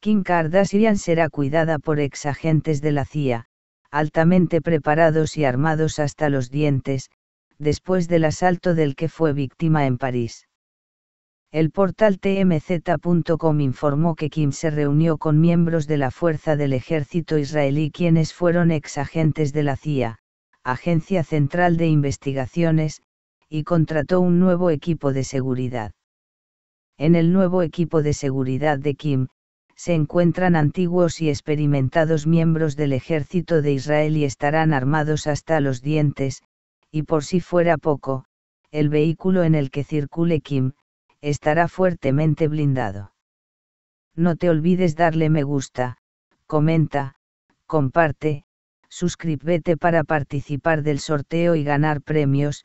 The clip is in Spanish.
Kim Kardashian será cuidada por exagentes de la CIA, altamente preparados y armados hasta los dientes, después del asalto del que fue víctima en París. El portal tmz.com informó que Kim se reunió con miembros de la fuerza del ejército israelí quienes fueron exagentes de la CIA, Agencia Central de Investigaciones, y contrató un nuevo equipo de seguridad. En el nuevo equipo de seguridad de Kim, se encuentran antiguos y experimentados miembros del ejército de Israel y estarán armados hasta los dientes, y por si fuera poco, el vehículo en el que circule Kim, estará fuertemente blindado. No te olvides darle me gusta, comenta, comparte, suscríbete para participar del sorteo y ganar premios,